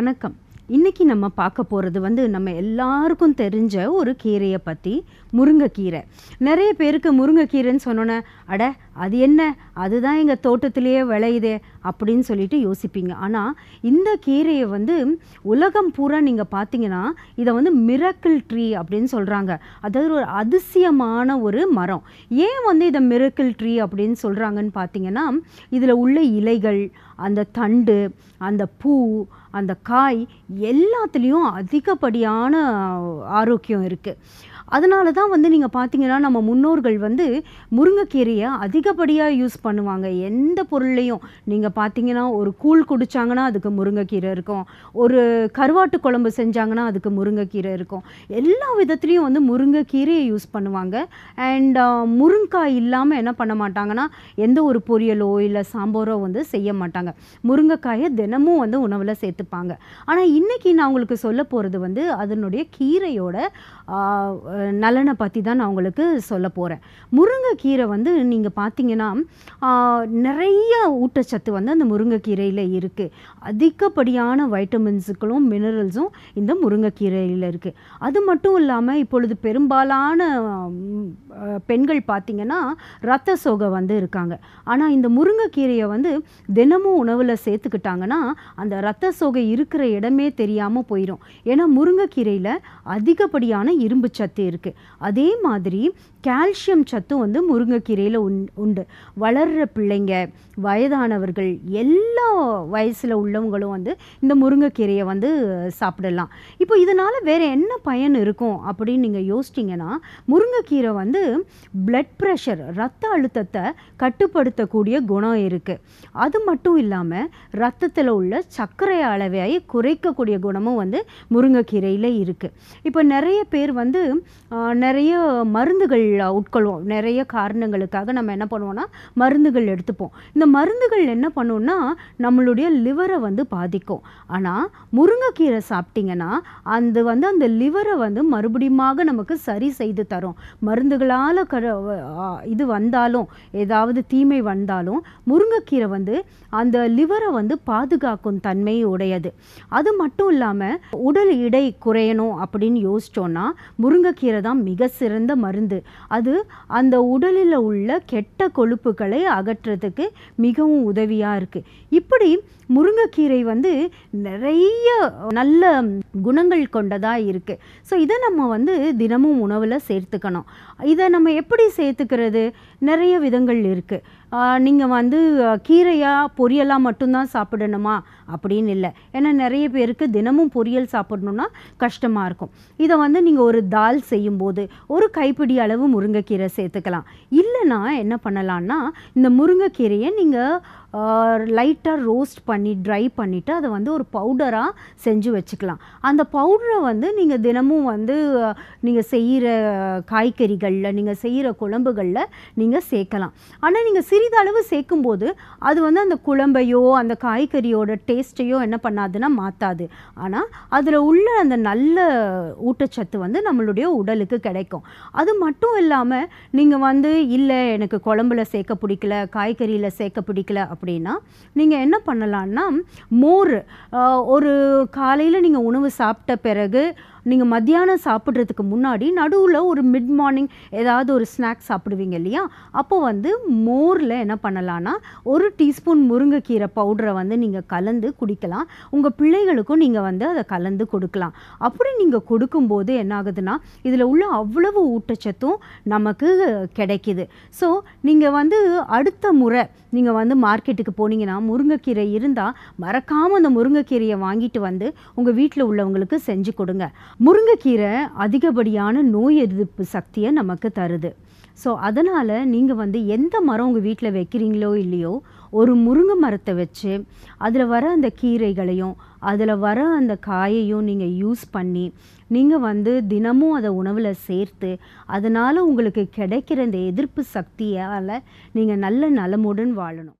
வணக்கம் இன்றைக்கி நம்ம பார்க்க போகிறது வந்து நம்ம எல்லாருக்கும் தெரிஞ்ச ஒரு கீரையை பற்றி முருங்கைக்கீரை நிறைய பேருக்கு முருங்கைக்கீரைன்னு சொன்னோன்னே அட அது என்ன அதுதான் எங்கள் தோட்டத்திலேயே விளையுதே அப்படின்னு சொல்லிட்டு யோசிப்பீங்க ஆனால் இந்த கீரையை வந்து உலகம் பூரா நீங்கள் பார்த்தீங்கன்னா இதை வந்து மிரக்கிள் ட்ரீ அப்படின்னு சொல்கிறாங்க அதாவது ஒரு அதிசயமான ஒரு மரம் ஏன் வந்து இதை மிரக்கிள் ட்ரீ அப்படின்னு சொல்கிறாங்கன்னு பார்த்தீங்கன்னா இதில் உள்ள இலைகள் அந்த தண்டு அந்த பூ அந்த காய் எல்லாத்துலேயும் அதிகப்படியான ஆரோக்கியம் இருக்குது அதனால தான் வந்து நீங்கள் பார்த்தீங்கன்னா நம்ம முன்னோர்கள் வந்து முருங்கைக்கீரையை அதிகப்படியாக யூஸ் பண்ணுவாங்க எந்த பொருள்லையும் நீங்கள் பார்த்தீங்கன்னா ஒரு கூழ் குடித்தாங்கன்னா அதுக்கு முருங்கைக்கீரை இருக்கும் ஒரு கருவாட்டு குழம்பு செஞ்சாங்கன்னா அதுக்கு முருங்கைக்கீரை இருக்கும் எல்லா விதத்துலேயும் வந்து முருங்கைக்கீரையை யூஸ் பண்ணுவாங்க அண்ட் முருங்காய் இல்லாமல் என்ன பண்ண மாட்டாங்கன்னா எந்த ஒரு பொரியலோ இல்லை சாம்பாரோ வந்து செய்ய மாட்டாங்க முருங்கைக்காயை தினமும் வந்து உணவில் சேர்த்துப்பாங்க ஆனால் இன்றைக்கி நான் உங்களுக்கு சொல்ல போகிறது வந்து அதனுடைய கீரையோட நலனை பற்றி தான் நான் உங்களுக்கு சொல்ல போகிறேன் முருங்கைக்கீரை வந்து நீங்கள் பார்த்தீங்கன்னா நிறைய ஊட்டச்சத்து வந்து அந்த முருங்கைக்கீரையில் இருக்குது அதிகப்படியான வைட்டமின்ஸுக்களும் மினரல்ஸும் இந்த முருங்கைக்கீரையில் இருக்குது அது மட்டும் இல்லாமல் இப்பொழுது பெரும்பாலான பெண்கள் பார்த்திங்கன்னா ரத்த சோகை வந்து இருக்காங்க ஆனால் இந்த முருங்கைக்கீரையை வந்து தினமும் உணவில் சேர்த்துக்கிட்டாங்கன்னா அந்த ரத்த சோகை இருக்கிற இடமே தெரியாமல் போயிடும் ஏன்னா முருங்கைக்கீரையில் அதிகப்படியான இரும்பு சத்து இருக்கு அதே மாதிரி கால்சியம் சத்தும் வந்து முருங்கைக்கீரையில் உண் உண்டு வளர்கிற பிள்ளைங்க வயதானவர்கள் எல்லா வயசில் உள்ளவங்களும் வந்து இந்த முருங்கைக்கீரையை வந்து சாப்பிடலாம் இப்போ இதனால் வேறு என்ன பயன் இருக்கும் அப்படின்னு நீங்கள் யோசிச்சிங்கன்னா முருங்கைக்கீரை வந்து பிளட் ப்ரெஷர் ரத்த அழுத்தத்தை கட்டுப்படுத்தக்கூடிய குணம் இருக்குது அது மட்டும் இல்லாமல் ரத்தத்தில் உள்ள சர்க்கரை அளவையை குறைக்கக்கூடிய குணமும் வந்து முருங்கைக்கீரையில் இருக்குது இப்போ நிறைய பேர் வந்து நிறைய மருந்துகள் உட்கொள்வோம் நிறைய காரணங்களுக்காக நம்ம என்ன பண்ணுவோம்னா மருந்துகள் எடுத்துப்போம் இந்த மருந்துகள் என்ன பண்ணுவோம்னா நம்மளுடைய லிவரை வந்து பாதிக்கும் ஆனால் முருங்கைக்கீரை சாப்பிட்டிங்கன்னா அந்த வந்து அந்த லிவரை வந்து மறுபடியுமாக நமக்கு சரி செய்து தரும் மருந்துகளால் க இது வந்தாலும் ஏதாவது தீமை வந்தாலும் முருங்கைக்கீரை வந்து அந்த லிவரை வந்து பாதுகாக்கும் தன்மை உடையது அது மட்டும் இல்லாமல் உடல் எடை குறையணும் அப்படின்னு யோசித்தோன்னா முருங்கைக்கீரை கீரை தான் மிக சிறந்த மருந்து அது அந்த உடலில் உள்ள கெட்ட கொழுப்புகளை அகற்றுறதுக்கு மிகவும் உதவியாக இருக்குது இப்படி முருங்கைக்கீரை வந்து நிறைய நல்ல குணங்கள் கொண்டதாக இருக்குது ஸோ இதை நம்ம வந்து தினமும் உணவில் சேர்த்துக்கணும் இதை நம்ம எப்படி சேர்த்துக்கிறது நிறைய விதங்கள் இருக்குது நீங்கள் வந்து கீரையாக பொரியலாக மட்டும்தான் சாப்பிடணுமா அப்படின்னு இல்லை ஏன்னா நிறைய பேருக்கு தினமும் பொரியல் சாப்பிடணுன்னா கஷ்டமாக இருக்கும் இதை வந்து நீங்கள் ஒரு தால் செய்யும்போது ஒரு கைப்பிடி அளவு முருங்கைக்கீரை சேர்த்துக்கலாம் இல்லைன்னா என்ன பண்ணலான்னா இந்த முருங்கைக்கீரையை நீங்கள் லைட்டாக ரோஸ்ட் பண்ணி ட்ரை பண்ணிவிட்டு அதை வந்து ஒரு பவுடராக செஞ்சு வச்சுக்கலாம் அந்த பவுடரை வந்து நீங்கள் தினமும் வந்து நீங்கள் செய்கிற காய்கறிகளில் நீங்கள் செய்கிற குழம்புகளில் நீங்கள் சேர்க்கலாம் ஆனால் நீங்கள் சிறிதளவு சேர்க்கும்போது அது வந்து அந்த குழம்பையோ அந்த காய்கறியோட டேஸ்ட்டையோ என்ன பண்ணாதுன்னா மாற்றாது ஆனால் அதில் உள்ள அந்த நல்ல ஊட்டச்சத்து வந்து நம்மளுடைய உடலுக்கு கிடைக்கும் அது மட்டும் இல்லாமல் நீங்கள் வந்து இல்லை எனக்கு குழம்புல சேர்க்க பிடிக்கல காய்கறியில் சேர்க்க பிடிக்கல அப்படின்னா நீங்கள் என்ன பண்ணலான்னா மோர் ஒரு காலையில் நீங்கள் உணவு சாப்பிட்ட பிறகு நீங்கள் மத்தியானம் சாப்பிட்றதுக்கு முன்னாடி நடுவில் ஒரு மிட் மார்னிங் ஏதாவது ஒரு ஸ்நாக்ஸ் சாப்பிடுவீங்க இல்லையா அப்போ வந்து மோரில் என்ன பண்ணலான்னா ஒரு டீஸ்பூன் முருங்கைக்கீரை பவுடரை வந்து நீங்கள் கலந்து குடிக்கலாம் உங்கள் பிள்ளைகளுக்கும் நீங்கள் வந்து அதை கலந்து கொடுக்கலாம் அப்படி நீங்கள் கொடுக்கும்போது என்ன ஆகுதுன்னா இதில் உள்ள அவ்வளவு ஊட்டச்சத்தும் நமக்கு கிடைக்கிது ஸோ நீங்கள் வந்து அடுத்த முறை நீங்கள் வந்து மார்க்கெட்டுக்கு போனீங்கன்னா முருங்கைக்கீரை இருந்தால் மறக்காமல் அந்த முருங்கைக்கீரையை வாங்கிட்டு வந்து உங்கள் வீட்டில் உள்ளவங்களுக்கு செஞ்சு கொடுங்க முருங்கைக்கீரை அதிகப்படியான நோய் எதிர்ப்பு சக்தியை நமக்கு தருது ஸோ அதனால் நீங்கள் வந்து எந்த மரம் உங்கள் வீட்டில் வைக்கிறீங்களோ இல்லையோ ஒரு முருங்கை மரத்தை வச்சு அதில் வர அந்த கீரைகளையும் அதில் வர அந்த காயையும் நீங்கள் யூஸ் பண்ணி நீங்கள் வந்து தினமும் அதை உணவில் சேர்த்து அதனால் உங்களுக்கு கிடைக்கிற இந்த எதிர்ப்பு சக்தியால் நீங்கள் நல்ல நலமுடன் வாழணும்